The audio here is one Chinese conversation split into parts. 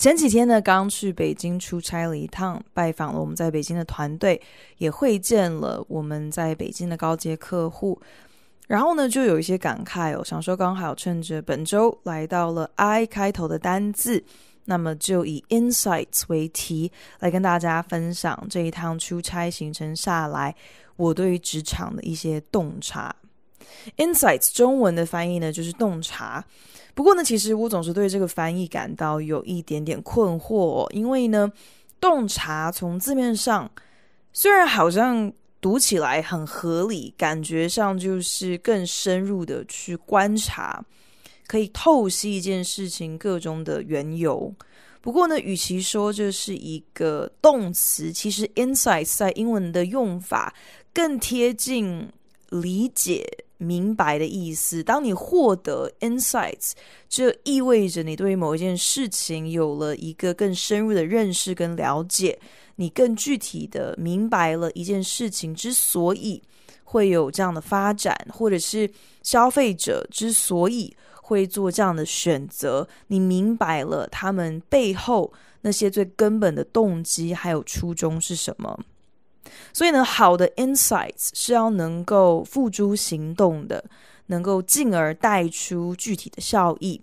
前几天呢，刚去北京出差了一趟，拜访了我们在北京的团队，也会见了我们在北京的高阶客户。然后呢，就有一些感慨哦，想说刚好趁着本周来到了 I 开头的单字，那么就以 Insights 为题来跟大家分享这一趟出差行程下来我对于职场的一些洞察。Insights 中文的翻译呢，就是洞察。不过呢，其实我总是对这个翻译感到有一点点困惑，因为呢，洞察从字面上虽然好像读起来很合理，感觉上就是更深入的去观察，可以透析一件事情各中的缘由。不过呢，与其说这是一个动词，其实 insight 在英文的用法更贴近理解。明白的意思，当你获得 insights，这意味着你对于某一件事情有了一个更深入的认识跟了解，你更具体的明白了一件事情之所以会有这样的发展，或者是消费者之所以会做这样的选择，你明白了他们背后那些最根本的动机还有初衷是什么。所以呢，好的 insights 是要能够付诸行动的，能够进而带出具体的效益。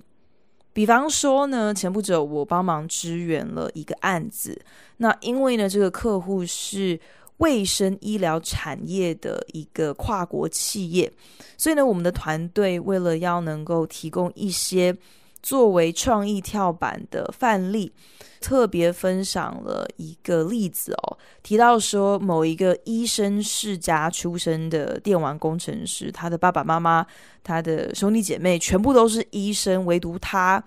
比方说呢，前不久我帮忙支援了一个案子，那因为呢，这个客户是卫生医疗产业的一个跨国企业，所以呢，我们的团队为了要能够提供一些。作为创意跳板的范例，特别分享了一个例子哦，提到说某一个医生世家出身的电玩工程师，他的爸爸妈妈、他的兄弟姐妹全部都是医生，唯独他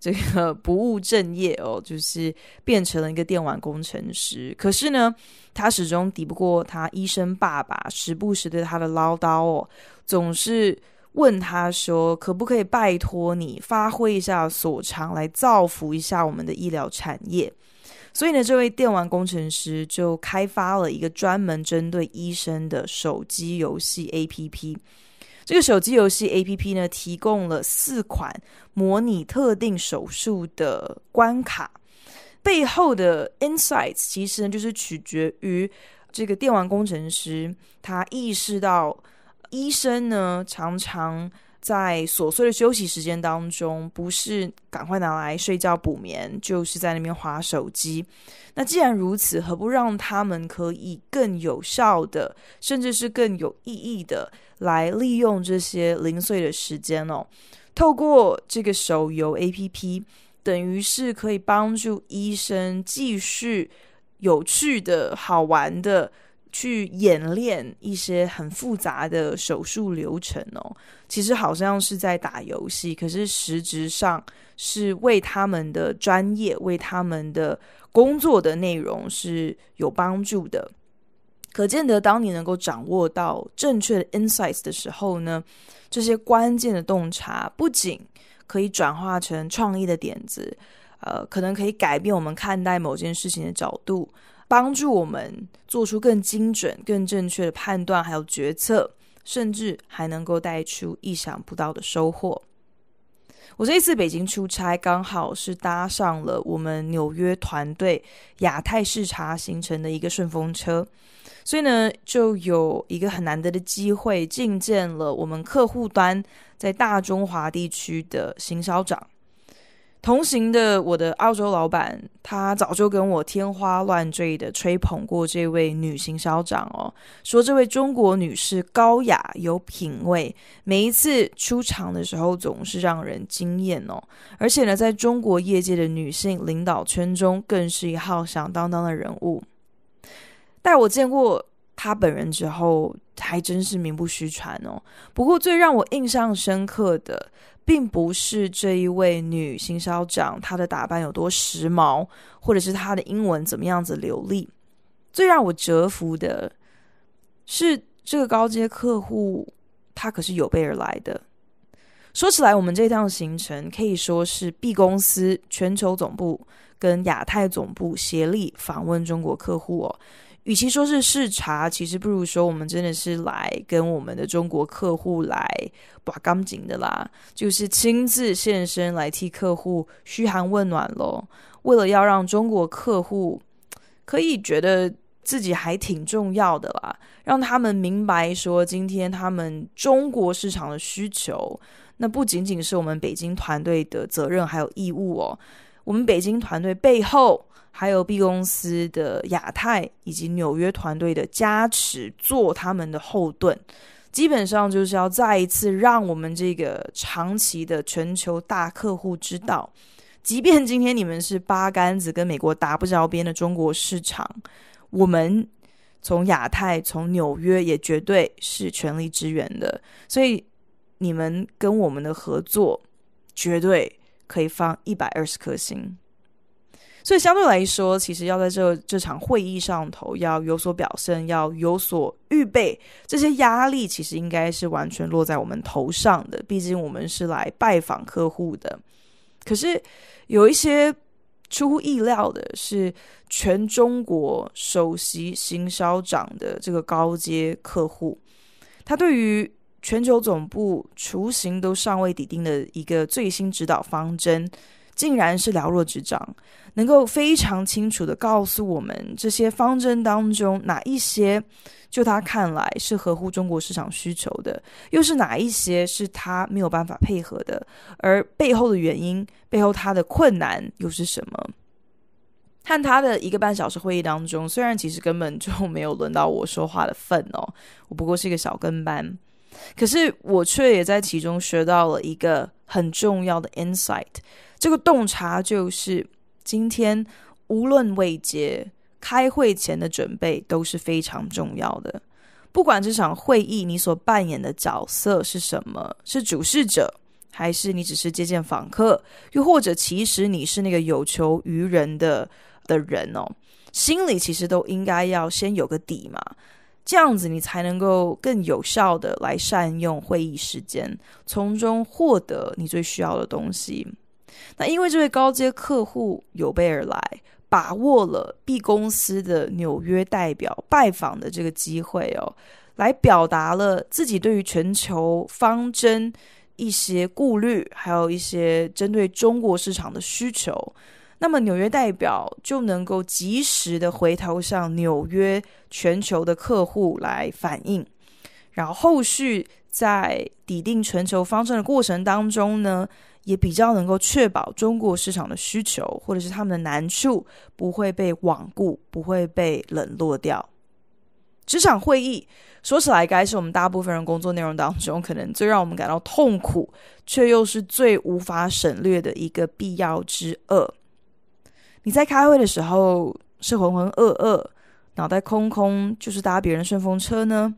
这个不务正业哦，就是变成了一个电玩工程师。可是呢，他始终抵不过他医生爸爸时不时对他的唠叨哦，总是。问他说：“可不可以拜托你发挥一下所长，来造福一下我们的医疗产业？”所以呢，这位电玩工程师就开发了一个专门针对医生的手机游戏 APP。这个手机游戏 APP 呢，提供了四款模拟特定手术的关卡。背后的 insights 其实就是取决于这个电玩工程师他意识到。医生呢，常常在琐碎的休息时间当中，不是赶快拿来睡觉补眠，就是在那边划手机。那既然如此，何不让他们可以更有效的，甚至是更有意义的来利用这些零碎的时间呢？透过这个手游 APP，等于是可以帮助医生继续有趣的好玩的。去演练一些很复杂的手术流程哦，其实好像是在打游戏，可是实质上是为他们的专业、为他们的工作的内容是有帮助的。可见得，当你能够掌握到正确的 insights 的时候呢，这些关键的洞察不仅可以转化成创意的点子，呃，可能可以改变我们看待某件事情的角度。帮助我们做出更精准、更正确的判断，还有决策，甚至还能够带出意想不到的收获。我这一次北京出差，刚好是搭上了我们纽约团队亚太视察行程的一个顺风车，所以呢，就有一个很难得的机会，觐见了我们客户端在大中华地区的行销长。同行的我的澳洲老板，他早就跟我天花乱坠的吹捧过这位女性校长哦，说这位中国女士高雅有品位，每一次出场的时候总是让人惊艳哦，而且呢，在中国业界的女性领导圈中，更是一号响当当的人物。但我见过。他本人之后还真是名不虚传哦。不过最让我印象深刻的，并不是这一位女性销长她的打扮有多时髦，或者是她的英文怎么样子流利。最让我折服的是这个高阶客户，他可是有备而来的。说起来，我们这趟行程可以说是 B 公司全球总部跟亚太总部协力访问中国客户哦。与其说是视察，其实不如说我们真的是来跟我们的中国客户来把钢筋的啦，就是亲自现身来替客户嘘寒问暖咯。为了要让中国客户可以觉得自己还挺重要的啦，让他们明白说，今天他们中国市场的需求，那不仅仅是我们北京团队的责任，还有义务哦。我们北京团队背后。还有 B 公司的亚太以及纽约团队的加持，做他们的后盾，基本上就是要再一次让我们这个长期的全球大客户知道，即便今天你们是八竿子跟美国打不着边的中国市场，我们从亚太从纽约也绝对是全力支援的，所以你们跟我们的合作绝对可以放一百二十颗星。所以相对来说，其实要在这这场会议上头要有所表现，要有所预备，这些压力其实应该是完全落在我们头上的。毕竟我们是来拜访客户的。可是有一些出乎意料的是，全中国首席行销长的这个高阶客户，他对于全球总部雏形都尚未拟定的一个最新指导方针。竟然是了若指掌，能够非常清楚的告诉我们这些方针当中哪一些，就他看来是合乎中国市场需求的，又是哪一些是他没有办法配合的，而背后的原因、背后他的困难又是什么？看他的一个半小时会议当中，虽然其实根本就没有轮到我说话的份哦，我不过是一个小跟班，可是我却也在其中学到了一个很重要的 insight。这个洞察就是，今天无论未接开会前的准备都是非常重要的。不管这场会议你所扮演的角色是什么，是主事者，还是你只是接见访客，又或者其实你是那个有求于人的的人哦，心里其实都应该要先有个底嘛。这样子你才能够更有效的来善用会议时间，从中获得你最需要的东西。那因为这位高阶客户有备而来，把握了 B 公司的纽约代表拜访的这个机会哦，来表达了自己对于全球方针一些顾虑，还有一些针对中国市场的需求。那么纽约代表就能够及时的回头向纽约全球的客户来反映，然后后续在拟定全球方针的过程当中呢。也比较能够确保中国市场的需求或者是他们的难处不会被罔顾，不会被冷落掉。职场会议说起来，该是我们大部分人工作内容当中可能最让我们感到痛苦，却又是最无法省略的一个必要之恶。你在开会的时候是浑浑噩噩、脑袋空空，就是搭别人顺风车呢，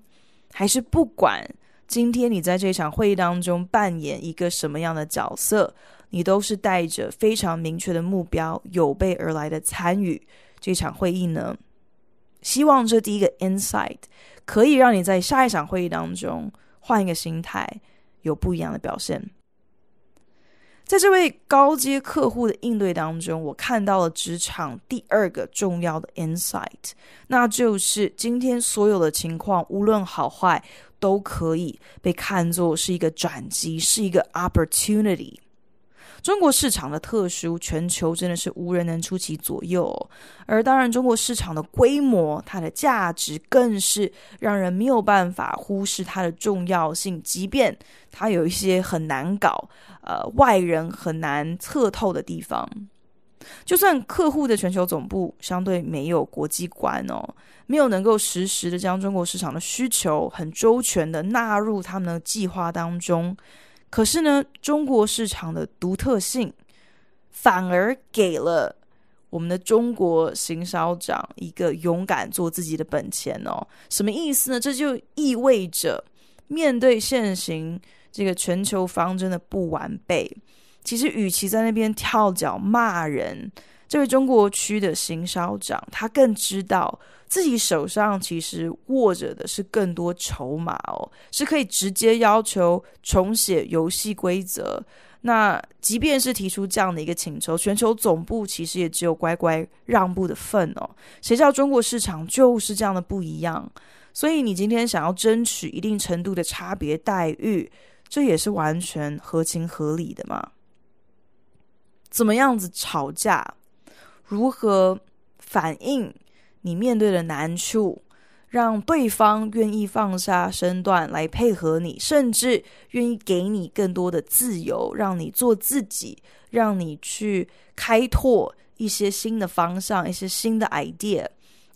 还是不管？今天你在这场会议当中扮演一个什么样的角色？你都是带着非常明确的目标、有备而来的参与这场会议呢？希望这第一个 insight 可以让你在下一场会议当中换一个心态，有不一样的表现。在这位高阶客户的应对当中，我看到了职场第二个重要的 insight，那就是今天所有的情况，无论好坏。都可以被看作是一个转机，是一个 opportunity。中国市场的特殊，全球真的是无人能出其左右。而当然，中国市场的规模，它的价值更是让人没有办法忽视它的重要性。即便它有一些很难搞，呃，外人很难测透的地方。就算客户的全球总部相对没有国际观哦，没有能够实时的将中国市场的需求很周全的纳入他们的计划当中，可是呢，中国市场的独特性反而给了我们的中国行销长一个勇敢做自己的本钱哦。什么意思呢？这就意味着面对现行这个全球方针的不完备。其实，与其在那边跳脚骂人，这位中国区的行销长，他更知道自己手上其实握着的是更多筹码哦，是可以直接要求重写游戏规则。那即便是提出这样的一个请求，全球总部其实也只有乖乖让步的份哦。谁道中国市场就是这样的不一样？所以，你今天想要争取一定程度的差别待遇，这也是完全合情合理的嘛。怎么样子吵架？如何反映你面对的难处，让对方愿意放下身段来配合你，甚至愿意给你更多的自由，让你做自己，让你去开拓一些新的方向、一些新的 idea，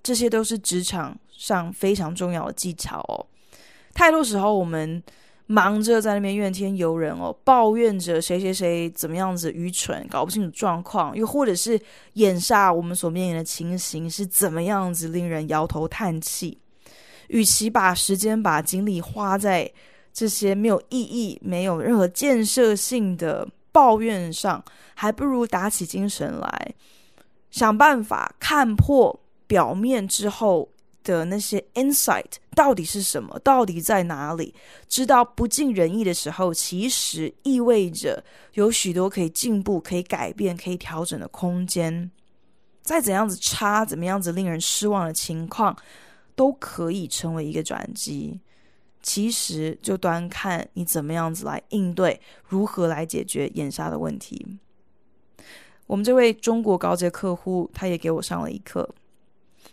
这些都是职场上非常重要的技巧哦。太多时候我们。忙着在那边怨天尤人哦，抱怨着谁谁谁怎么样子愚蠢，搞不清楚状况，又或者是眼下我们所面临的情形是怎么样子，令人摇头叹气。与其把时间、把精力花在这些没有意义、没有任何建设性的抱怨上，还不如打起精神来，想办法看破表面之后。的那些 insight 到底是什么？到底在哪里？知道不尽人意的时候，其实意味着有许多可以进步、可以改变、可以调整的空间。再怎样子差、怎么样子令人失望的情况，都可以成为一个转机。其实就端看你怎么样子来应对，如何来解决眼下的问题。我们这位中国高阶客户，他也给我上了一课。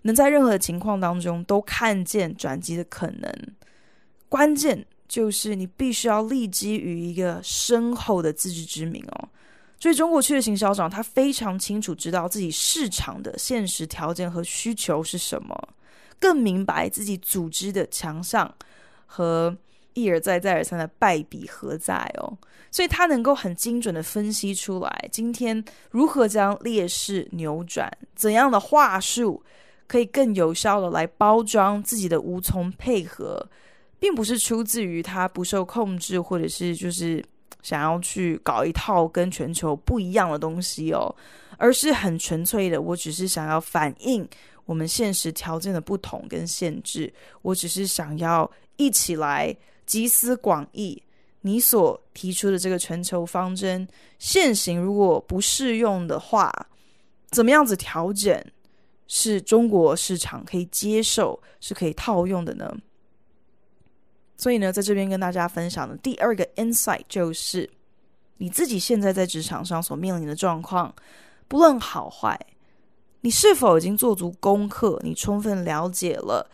能在任何的情况当中都看见转机的可能，关键就是你必须要立基于一个深厚的自知之明哦。所以，中国区的行销长他非常清楚知道自己市场的现实条件和需求是什么，更明白自己组织的强项和一而再、再而三的败笔何在哦。所以他能够很精准的分析出来，今天如何将劣势扭转，怎样的话术。可以更有效的来包装自己的无从配合，并不是出自于他不受控制，或者是就是想要去搞一套跟全球不一样的东西哦，而是很纯粹的，我只是想要反映我们现实条件的不同跟限制。我只是想要一起来集思广益。你所提出的这个全球方针现行如果不适用的话，怎么样子调整？是中国市场可以接受、是可以套用的呢。所以呢，在这边跟大家分享的第二个 insight 就是，你自己现在在职场上所面临的状况，不论好坏，你是否已经做足功课？你充分了解了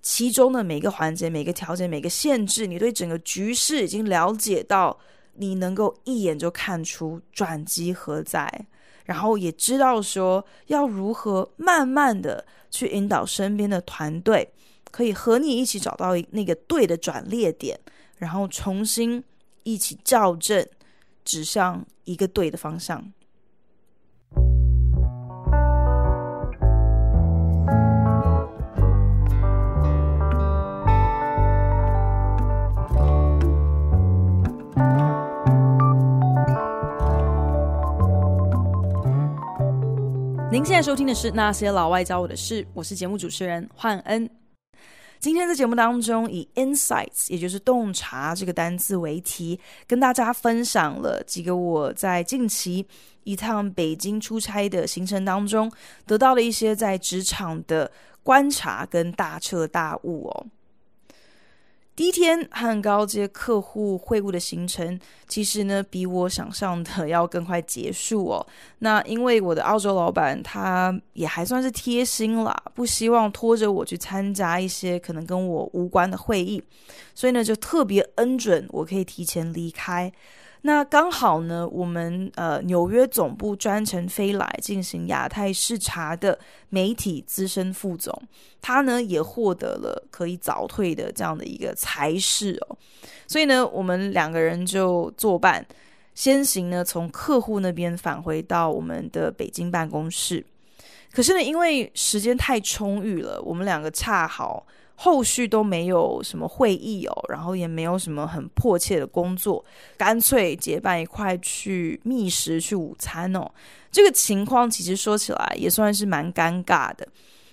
其中的每个环节、每个条件、每个限制？你对整个局势已经了解到，你能够一眼就看出转机何在？然后也知道说要如何慢慢的去引导身边的团队，可以和你一起找到那个对的转捩点，然后重新一起校正，指向一个对的方向。您现在收听的是《那些老外教我的事》，我是节目主持人焕恩。今天在节目当中，以 “insights” 也就是洞察这个单字为题，跟大家分享了几个我在近期一趟北京出差的行程当中得到了一些在职场的观察跟大彻大悟哦。第一天和高阶客户会晤的行程，其实呢，比我想象的要更快结束哦。那因为我的澳洲老板他也还算是贴心啦，不希望拖着我去参加一些可能跟我无关的会议，所以呢，就特别恩准我可以提前离开。那刚好呢，我们呃纽约总部专程飞来进行亚太视察的媒体资深副总，他呢也获得了可以早退的这样的一个才事哦，所以呢，我们两个人就作伴，先行呢从客户那边返回到我们的北京办公室。可是呢，因为时间太充裕了，我们两个恰好。后续都没有什么会议哦，然后也没有什么很迫切的工作，干脆结伴一块去觅食去午餐哦。这个情况其实说起来也算是蛮尴尬的。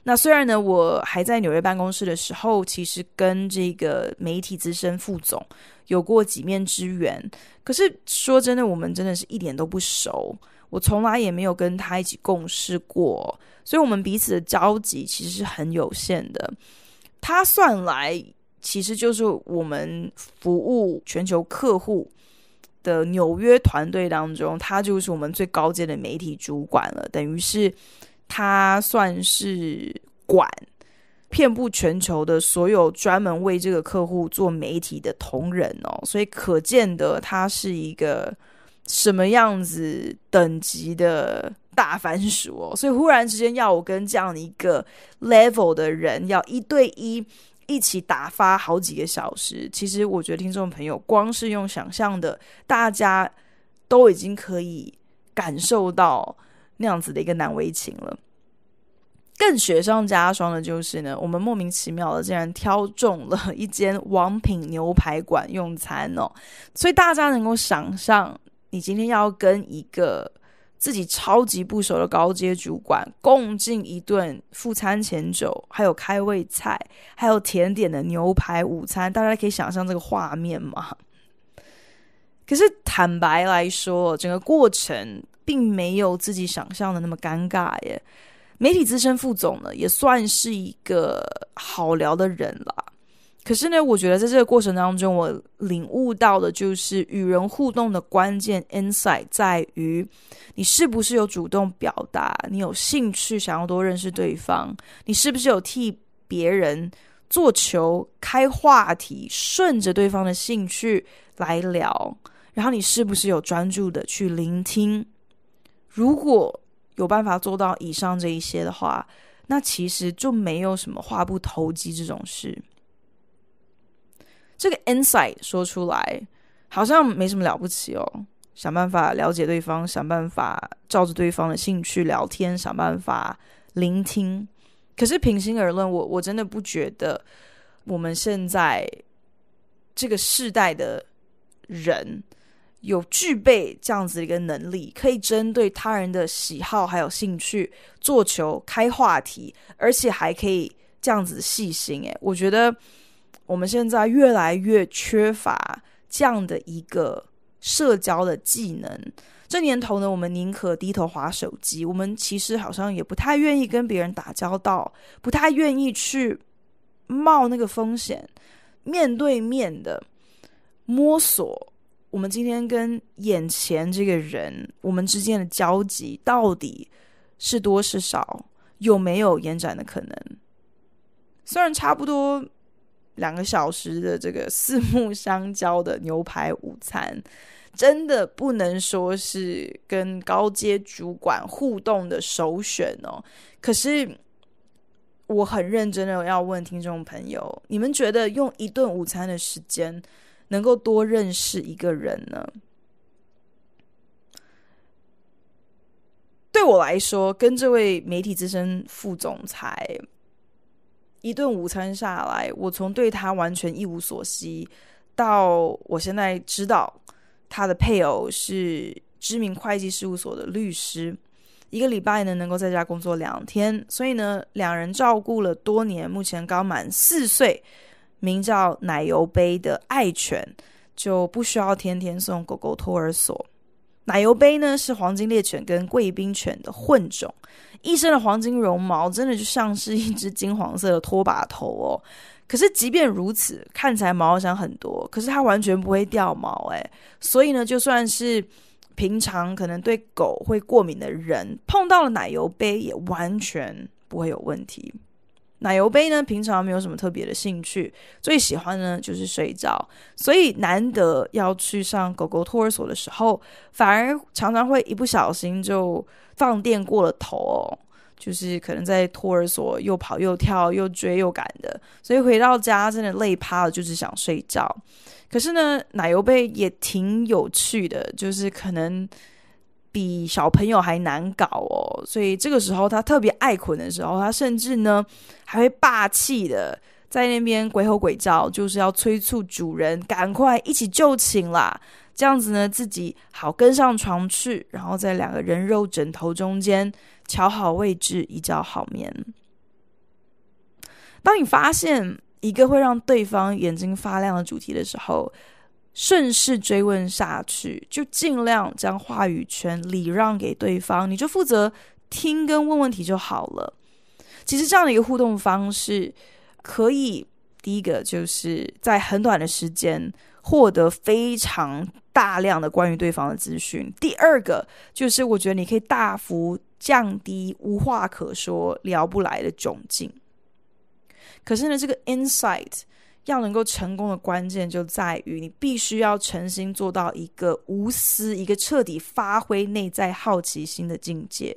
那虽然呢，我还在纽约办公室的时候，其实跟这个媒体资深副总有过几面之缘，可是说真的，我们真的是一点都不熟，我从来也没有跟他一起共事过，所以我们彼此的交集其实是很有限的。他算来，其实就是我们服务全球客户的纽约团队当中，他就是我们最高阶的媒体主管了。等于是他算是管遍布全球的所有专门为这个客户做媒体的同仁哦。所以可见的，他是一个什么样子等级的。大番薯哦，所以忽然之间要我跟这样的一个 level 的人要一对一一起打发好几个小时，其实我觉得听众朋友光是用想象的，大家都已经可以感受到那样子的一个难为情了。更雪上加霜的就是呢，我们莫名其妙的竟然挑中了一间王品牛排馆用餐哦，所以大家能够想象，你今天要跟一个。自己超级不熟的高阶主管共进一顿，副餐前酒，还有开胃菜，还有甜点的牛排午餐，大家可以想象这个画面吗？可是坦白来说，整个过程并没有自己想象的那么尴尬耶。媒体资深副总呢，也算是一个好聊的人了。可是呢，我觉得在这个过程当中，我领悟到的就是与人互动的关键 insight 在于，你是不是有主动表达，你有兴趣想要多认识对方，你是不是有替别人做球开话题，顺着对方的兴趣来聊，然后你是不是有专注的去聆听？如果有办法做到以上这一些的话，那其实就没有什么话不投机这种事。这个 insight 说出来好像没什么了不起哦，想办法了解对方，想办法照着对方的兴趣聊天，想办法聆听。可是平心而论，我我真的不觉得我们现在这个世代的人有具备这样子的一个能力，可以针对他人的喜好还有兴趣做球开话题，而且还可以这样子细心。诶，我觉得。我们现在越来越缺乏这样的一个社交的技能。这年头呢，我们宁可低头划手机，我们其实好像也不太愿意跟别人打交道，不太愿意去冒那个风险，面对面的摸索。我们今天跟眼前这个人，我们之间的交集到底是多是少，有没有延展的可能？虽然差不多。两个小时的这个四目相交的牛排午餐，真的不能说是跟高阶主管互动的首选哦。可是，我很认真的要问听众朋友：，你们觉得用一顿午餐的时间，能够多认识一个人呢？对我来说，跟这位媒体资深副总裁。一顿午餐下来，我从对他完全一无所知，到我现在知道他的配偶是知名会计事务所的律师，一个礼拜呢能够在家工作两天，所以呢两人照顾了多年，目前刚满四岁，名叫奶油杯的爱犬就不需要天天送狗狗托儿所。奶油杯呢是黄金猎犬跟贵宾犬的混种，一身的黄金绒毛真的就像是一只金黄色的拖把头哦。可是即便如此，看起来毛好像很多，可是它完全不会掉毛诶。所以呢，就算是平常可能对狗会过敏的人，碰到了奶油杯也完全不会有问题。奶油杯呢，平常没有什么特别的兴趣，最喜欢呢就是睡觉。所以难得要去上狗狗托儿所的时候，反而常常会一不小心就放电过了头，就是可能在托儿所又跑又跳又追又赶的，所以回到家真的累趴了，就是想睡觉。可是呢，奶油杯也挺有趣的，就是可能。比小朋友还难搞哦，所以这个时候他特别爱捆的时候，他甚至呢还会霸气的在那边鬼吼鬼叫，就是要催促主人赶快一起就寝啦。这样子呢，自己好跟上床去，然后在两个人肉枕头中间调好位置，一觉好眠。当你发现一个会让对方眼睛发亮的主题的时候，顺势追问下去，就尽量将话语权礼让给对方，你就负责听跟问问题就好了。其实这样的一个互动方式，可以第一个就是在很短的时间获得非常大量的关于对方的资讯；第二个就是我觉得你可以大幅降低无话可说、聊不来的窘境。可是呢，这个 insight。要能够成功的关键就在于，你必须要诚心做到一个无私、一个彻底发挥内在好奇心的境界。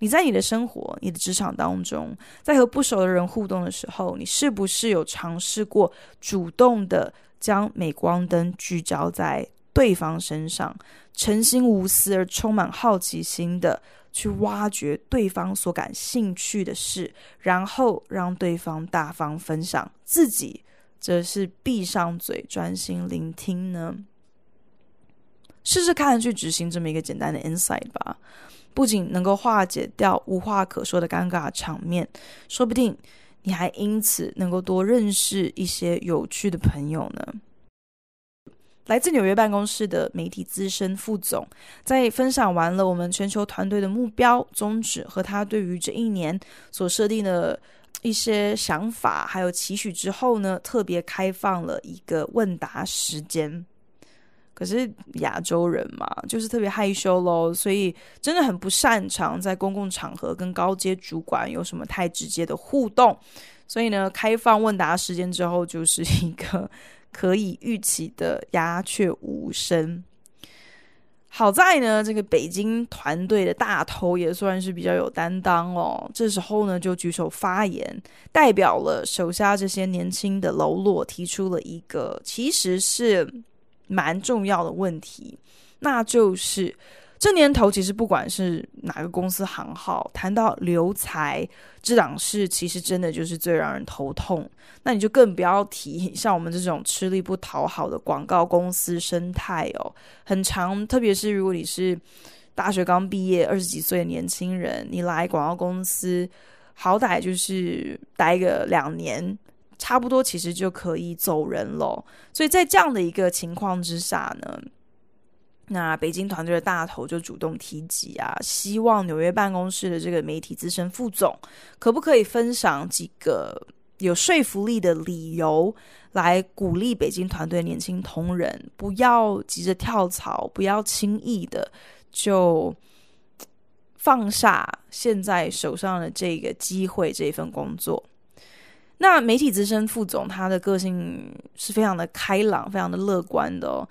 你在你的生活、你的职场当中，在和不熟的人互动的时候，你是不是有尝试过主动的将镁光灯聚焦在对方身上，诚心无私而充满好奇心的？去挖掘对方所感兴趣的事，然后让对方大方分享，自己则是闭上嘴专心聆听呢？试试看去执行这么一个简单的 insight 吧，不仅能够化解掉无话可说的尴尬场面，说不定你还因此能够多认识一些有趣的朋友呢。来自纽约办公室的媒体资深副总，在分享完了我们全球团队的目标宗旨和他对于这一年所设定的一些想法还有期许之后呢，特别开放了一个问答时间。可是亚洲人嘛，就是特别害羞喽，所以真的很不擅长在公共场合跟高阶主管有什么太直接的互动，所以呢，开放问答时间之后就是一个。可以预期的鸦雀无声。好在呢，这个北京团队的大头也算是比较有担当哦。这时候呢，就举手发言，代表了手下这些年轻的喽啰，提出了一个其实是蛮重要的问题，那就是。这年头，其实不管是哪个公司行号，谈到留才、这档事，其实真的就是最让人头痛。那你就更不要提像我们这种吃力不讨好的广告公司生态哦，很长。特别是如果你是大学刚毕业、二十几岁的年轻人，你来广告公司，好歹就是待个两年，差不多其实就可以走人了。所以在这样的一个情况之下呢？那北京团队的大头就主动提及啊，希望纽约办公室的这个媒体资深副总，可不可以分享几个有说服力的理由，来鼓励北京团队年轻同仁不要急着跳槽，不要轻易的就放下现在手上的这个机会这份工作。那媒体资深副总他的个性是非常的开朗，非常的乐观的哦。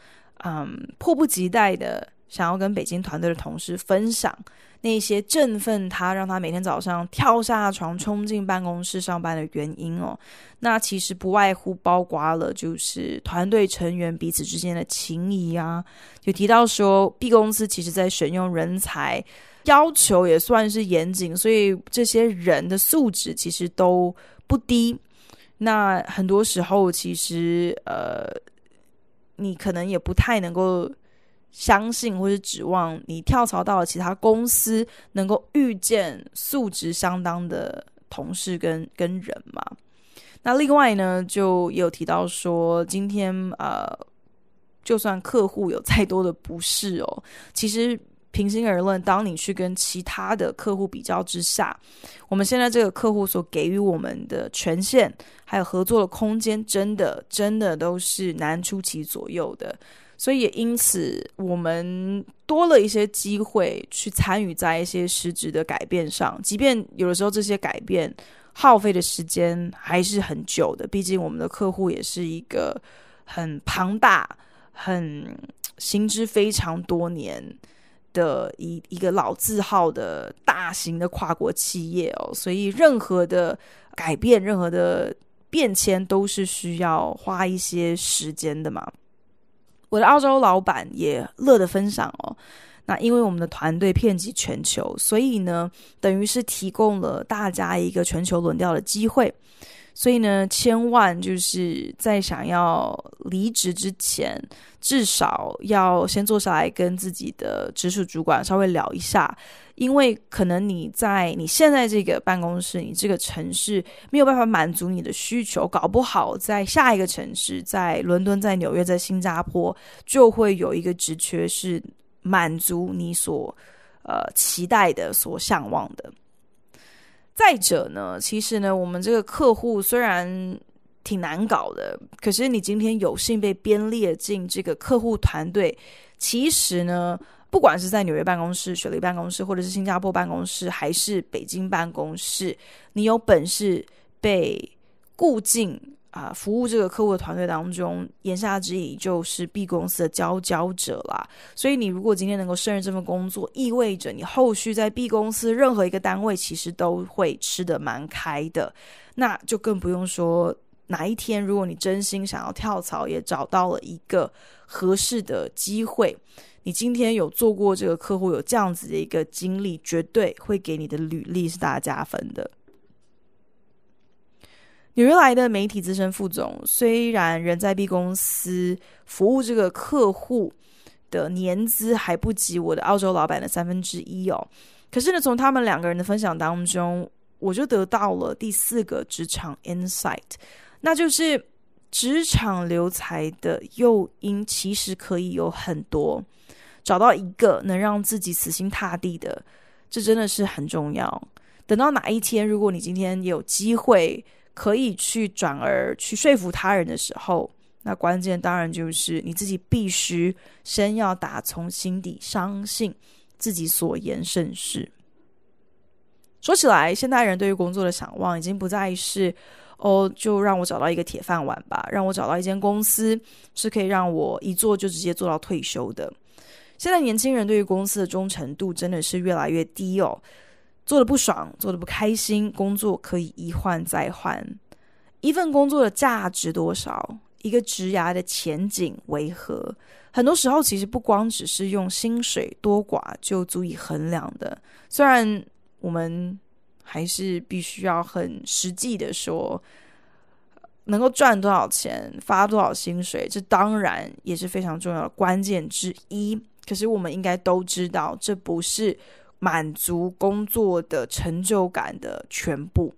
嗯，迫不及待的想要跟北京团队的同事分享那些振奋他、让他每天早上跳下床冲进办公室上班的原因哦。那其实不外乎包括了就是团队成员彼此之间的情谊啊。就提到说，B 公司其实在选用人才要求也算是严谨，所以这些人的素质其实都不低。那很多时候其实呃。你可能也不太能够相信，或是指望你跳槽到了其他公司能够遇见素质相当的同事跟跟人嘛？那另外呢，就也有提到说，今天呃，就算客户有再多的不适哦，其实。平心而论，当你去跟其他的客户比较之下，我们现在这个客户所给予我们的权限，还有合作的空间，真的真的都是难出其左右的。所以也因此，我们多了一些机会去参与在一些实质的改变上，即便有的时候这些改变耗费的时间还是很久的，毕竟我们的客户也是一个很庞大、很行之非常多年。的一一个老字号的大型的跨国企业哦，所以任何的改变、任何的变迁都是需要花一些时间的嘛。我的澳洲老板也乐的分享哦，那因为我们的团队遍及全球，所以呢，等于是提供了大家一个全球轮调的机会。所以呢，千万就是在想要离职之前，至少要先坐下来跟自己的直属主管稍微聊一下，因为可能你在你现在这个办公室，你这个城市没有办法满足你的需求，搞不好在下一个城市，在伦敦、在纽约、在新加坡，就会有一个职缺是满足你所呃期待的、所向往的。再者呢，其实呢，我们这个客户虽然挺难搞的，可是你今天有幸被编列进这个客户团队，其实呢，不管是在纽约办公室、雪梨办公室，或者是新加坡办公室，还是北京办公室，你有本事被固进。啊，服务这个客户的团队当中，言下之意就是 B 公司的佼佼者啦。所以你如果今天能够胜任这份工作，意味着你后续在 B 公司任何一个单位，其实都会吃的蛮开的。那就更不用说哪一天，如果你真心想要跳槽，也找到了一个合适的机会，你今天有做过这个客户，有这样子的一个经历，绝对会给你的履历是大加分的。纽原来的媒体资深副总，虽然人在 B 公司服务，这个客户的年资还不及我的澳洲老板的三分之一哦。可是呢，从他们两个人的分享当中，我就得到了第四个职场 insight，那就是职场留才的诱因其实可以有很多，找到一个能让自己死心塌地的，这真的是很重要。等到哪一天，如果你今天有机会，可以去转而去说服他人的时候，那关键当然就是你自己必须先要打从心底相信自己所言甚是。说起来，现代人对于工作的想望已经不再是哦，就让我找到一个铁饭碗吧，让我找到一间公司是可以让我一做就直接做到退休的。现在年轻人对于公司的忠诚度真的是越来越低哦。做的不爽，做的不开心，工作可以一换再换。一份工作的价值多少，一个职涯的前景为何？很多时候其实不光只是用薪水多寡就足以衡量的。虽然我们还是必须要很实际的说，能够赚多少钱，发多少薪水，这当然也是非常重要的关键之一。可是我们应该都知道，这不是。满足工作的成就感的全部，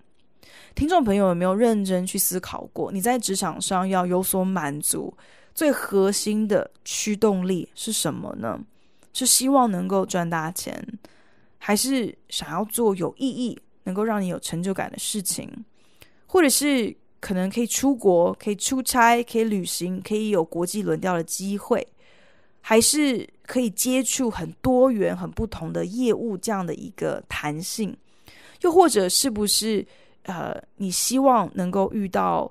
听众朋友有没有认真去思考过？你在职场上要有所满足，最核心的驱动力是什么呢？是希望能够赚大钱，还是想要做有意义、能够让你有成就感的事情？或者是可能可以出国、可以出差、可以旅行、可以有国际轮调的机会，还是？可以接触很多元、很不同的业务，这样的一个弹性，又或者是不是呃，你希望能够遇到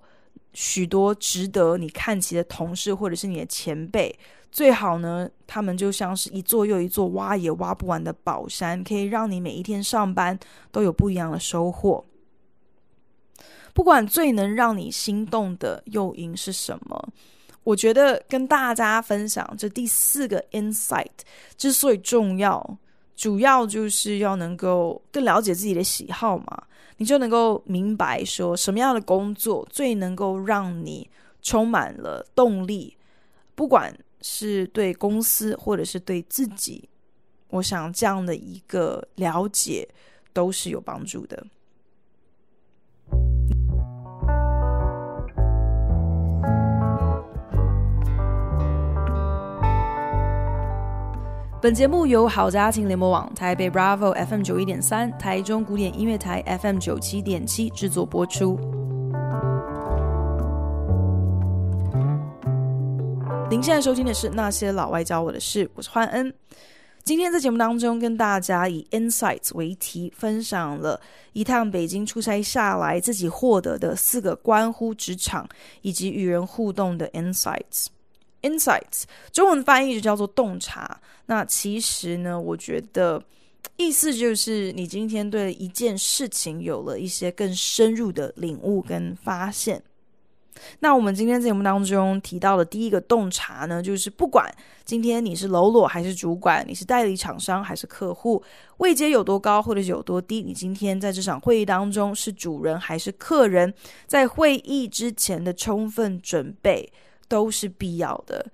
许多值得你看齐的同事，或者是你的前辈？最好呢，他们就像是一座又一座挖也挖不完的宝山，可以让你每一天上班都有不一样的收获。不管最能让你心动的诱因是什么。我觉得跟大家分享这第四个 insight 之所以重要，主要就是要能够更了解自己的喜好嘛，你就能够明白说什么样的工作最能够让你充满了动力，不管是对公司或者是对自己，我想这样的一个了解都是有帮助的。本节目由好家庭联盟网、台北 Bravo FM 九一点三、台中古典音乐台 FM 九七点七制作播出。您现在收听的是《那些老外教我的事》，我是焕恩。今天在节目当中，跟大家以 insights 为题，分享了一趟北京出差下来自己获得的四个关乎职场以及与人互动的 insights。insights，中文翻译就叫做洞察。那其实呢，我觉得意思就是你今天对一件事情有了一些更深入的领悟跟发现。那我们今天节目当中提到的第一个洞察呢，就是不管今天你是喽啰还是主管，你是代理厂商还是客户，位阶有多高或者是有多低，你今天在这场会议当中是主人还是客人，在会议之前的充分准备。都是必要的，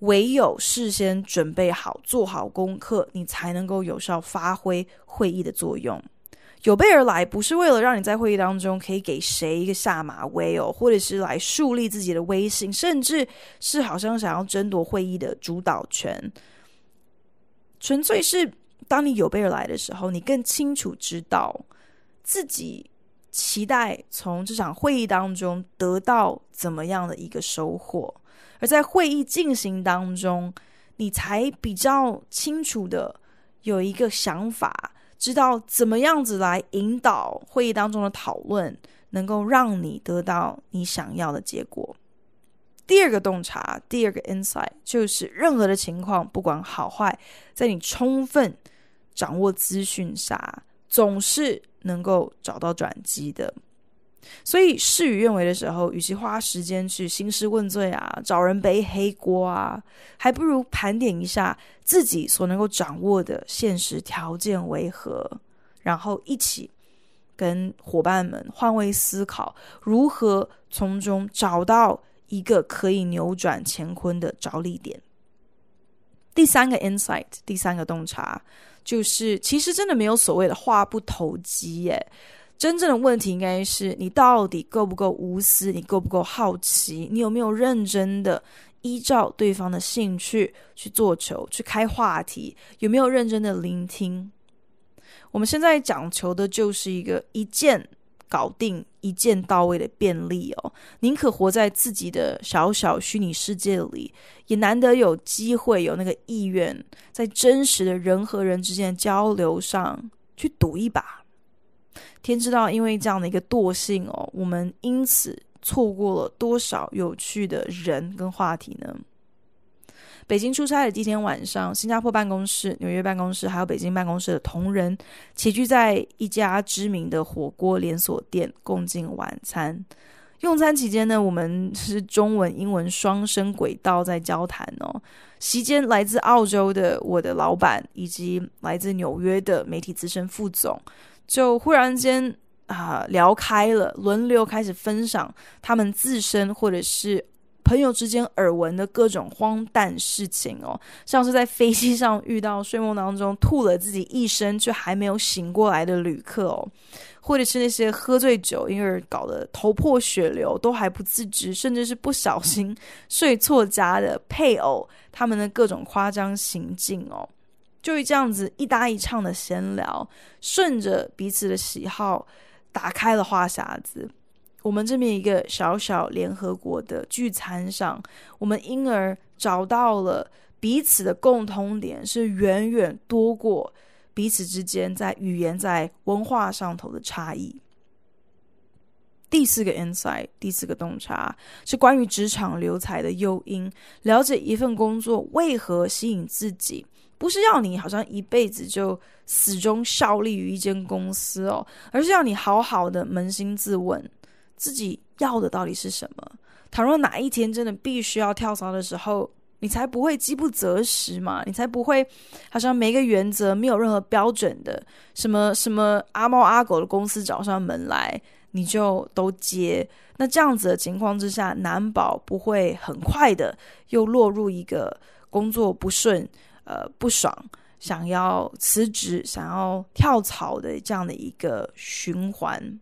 唯有事先准备好、做好功课，你才能够有效发挥会议的作用。有备而来，不是为了让你在会议当中可以给谁一个下马威哦，或者是来树立自己的威信，甚至是好像想要争夺会议的主导权。纯粹是，当你有备而来的时候，你更清楚知道自己。期待从这场会议当中得到怎么样的一个收获，而在会议进行当中，你才比较清楚的有一个想法，知道怎么样子来引导会议当中的讨论，能够让你得到你想要的结果。第二个洞察，第二个 insight 就是任何的情况，不管好坏，在你充分掌握资讯下，总是。能够找到转机的，所以事与愿违的时候，与其花时间去兴师问罪啊，找人背黑锅啊，还不如盘点一下自己所能够掌握的现实条件为何，然后一起跟伙伴们换位思考，如何从中找到一个可以扭转乾坤的着力点。第三个 insight，第三个洞察。就是，其实真的没有所谓的话不投机耶，真正的问题应该是你到底够不够无私，你够不够好奇，你有没有认真的依照对方的兴趣去做球、去开话题，有没有认真的聆听？我们现在讲求的就是一个一见。搞定一键到位的便利哦，宁可活在自己的小小虚拟世界里，也难得有机会有那个意愿，在真实的人和人之间的交流上去赌一把。天知道，因为这样的一个惰性哦，我们因此错过了多少有趣的人跟话题呢？北京出差的第一天晚上，新加坡办公室、纽约办公室还有北京办公室的同仁齐聚在一家知名的火锅连锁店共进晚餐。用餐期间呢，我们是中文、英文双声轨道在交谈哦。席间，来自澳洲的我的老板以及来自纽约的媒体资深副总就忽然间啊聊开了，轮流开始分享他们自身或者是。朋友之间耳闻的各种荒诞事情哦，像是在飞机上遇到睡梦当中吐了自己一身却还没有醒过来的旅客哦，或者是那些喝醉酒因而搞得头破血流都还不自知，甚至是不小心睡错家的配偶，他们的各种夸张行径哦，就会这样子一搭一唱的闲聊，顺着彼此的喜好打开了话匣子。我们这边一个小小联合国的聚餐上，我们因而找到了彼此的共同点，是远远多过彼此之间在语言、在文化上头的差异。第四个 insight，第四个洞察是关于职场留才的诱因。了解一份工作为何吸引自己，不是要你好像一辈子就始终效力于一间公司哦，而是要你好好的扪心自问。自己要的到底是什么？倘若哪一天真的必须要跳槽的时候，你才不会饥不择食嘛？你才不会好像没个原则，没有任何标准的什么什么阿猫阿狗的公司找上门来，你就都接？那这样子的情况之下，难保不会很快的又落入一个工作不顺、呃不爽，想要辞职、想要跳槽的这样的一个循环。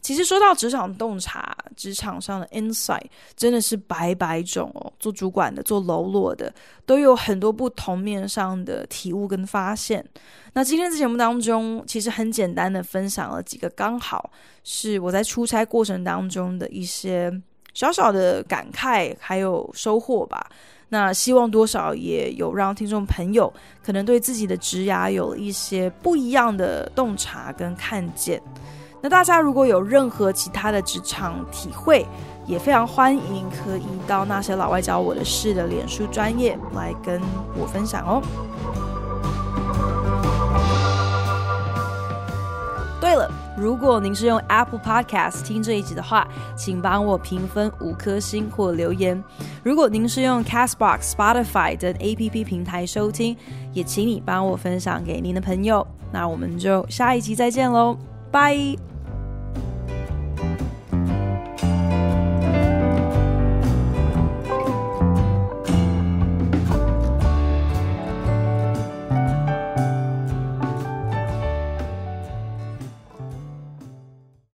其实说到职场洞察，职场上的 insight 真的是百百种哦。做主管的，做喽啰的，都有很多不同面上的体悟跟发现。那今天在节目当中，其实很简单的分享了几个，刚好是我在出差过程当中的一些小小的感慨，还有收获吧。那希望多少也有让听众朋友可能对自己的职涯有一些不一样的洞察跟看见。那大家如果有任何其他的职场体会，也非常欢迎可以到那些老外教我的事的脸书专业来跟我分享哦。对了，如果您是用 Apple Podcast 听这一集的话，请帮我评分五颗星或留言。如果您是用 Castbox、Spotify 等 A P P 平台收听，也请你帮我分享给您的朋友。那我们就下一集再见喽，拜。